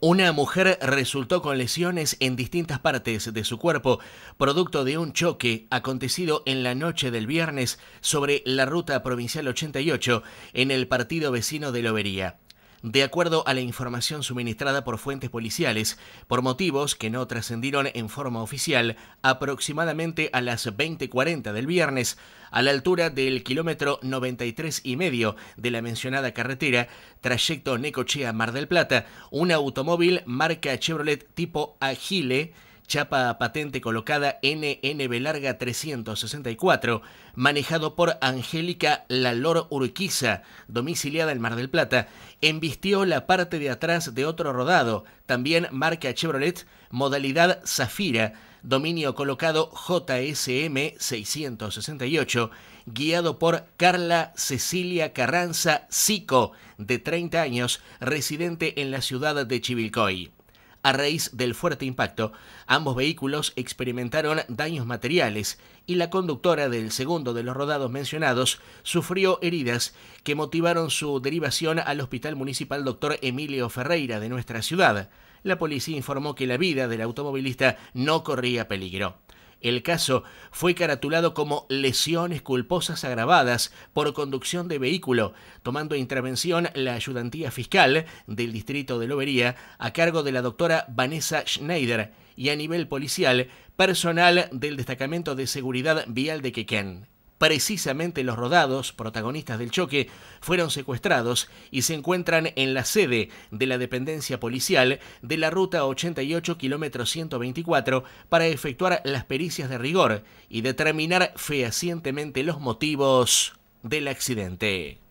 Una mujer resultó con lesiones en distintas partes de su cuerpo, producto de un choque acontecido en la noche del viernes sobre la ruta provincial 88 en el partido vecino de Lobería de acuerdo a la información suministrada por fuentes policiales, por motivos que no trascendieron en forma oficial, aproximadamente a las 20:40 del viernes, a la altura del kilómetro 93 y medio de la mencionada carretera, trayecto Necochea-Mar del Plata, un automóvil marca Chevrolet tipo Agile chapa patente colocada NNB larga 364, manejado por Angélica Lalor Urquiza, domiciliada en Mar del Plata, embistió la parte de atrás de otro rodado, también marca Chevrolet, modalidad Zafira, dominio colocado JSM 668, guiado por Carla Cecilia Carranza Sico, de 30 años, residente en la ciudad de Chivilcoy. A raíz del fuerte impacto, ambos vehículos experimentaron daños materiales y la conductora del segundo de los rodados mencionados sufrió heridas que motivaron su derivación al Hospital Municipal Dr. Emilio Ferreira de nuestra ciudad. La policía informó que la vida del automovilista no corría peligro. El caso fue caratulado como lesiones culposas agravadas por conducción de vehículo, tomando intervención la ayudantía fiscal del distrito de Lobería a cargo de la doctora Vanessa Schneider y a nivel policial personal del destacamento de seguridad vial de Quequén. Precisamente los rodados, protagonistas del choque, fueron secuestrados y se encuentran en la sede de la dependencia policial de la ruta 88 kilómetro 124 para efectuar las pericias de rigor y determinar fehacientemente los motivos del accidente.